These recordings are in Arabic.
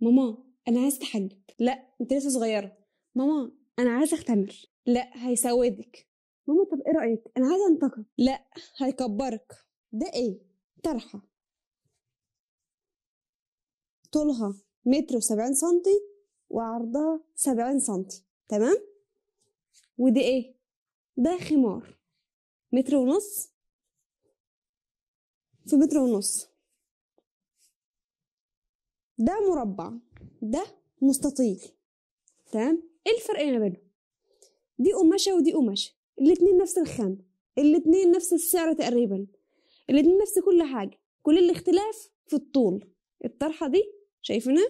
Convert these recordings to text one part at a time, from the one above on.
ماما انا عايز اتحجب لا انت لسه صغيره ماما انا عايز اختمر لا هيسودك ماما طب ايه رايك انا عايزه انتقم لا هيكبرك ده ايه طرحه طولها متر وسبعين سنتي وعرضها سبعين سنتي تمام وده ايه ده خمار متر ونص في متر ونص ده مربع ده مستطيل تمام ايه الفرق بينهم دي قماشة ودي قماشة الاتنين نفس الخام الاتنين نفس السعر تقريبا الاتنين نفس كل حاجة كل الاختلاف في الطول الطرحة دي شايفينها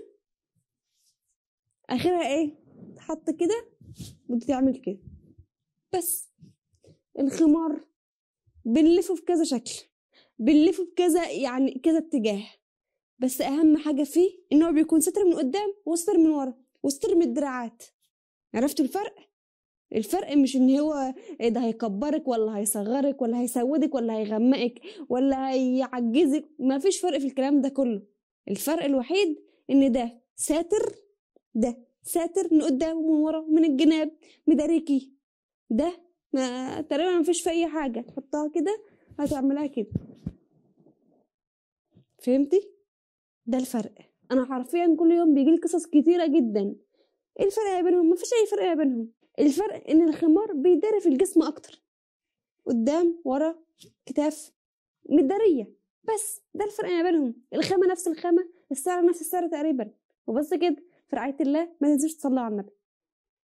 اخرها ايه تحط كده وتعمل كده بس الخمار بنلفه في كذا شكل بنلفه بكذا يعني كذا اتجاه بس اهم حاجه فيه انه بيكون ستر من قدام وستر من ورا وستر من الدراعات عرفتوا الفرق الفرق مش ان هو ده هيكبرك ولا هيصغرك ولا هيسودك ولا هيغمقك ولا هيعجزك ما فيش فرق في الكلام ده كله الفرق الوحيد ان ده ساتر ده ساتر من قدام ومن ورا من الجناب مداركي ده ما تقريبا ما فيش في اي حاجه تحطها كده هتعملها كده فهمتي ده الفرق انا حرفيا كل يوم بيجي لي قصص كتيره جدا ايه الفرق بينهم مفيش اي فرق بينهم الفرق ان الخمار بيداري في الجسم اكتر قدام ورا كتاف متداريه بس ده الفرق ما بينهم الخامه نفس الخامه السعر نفس السعر تقريبا وبس كده في رعايه الله ما تنسوش تصلوا على النبي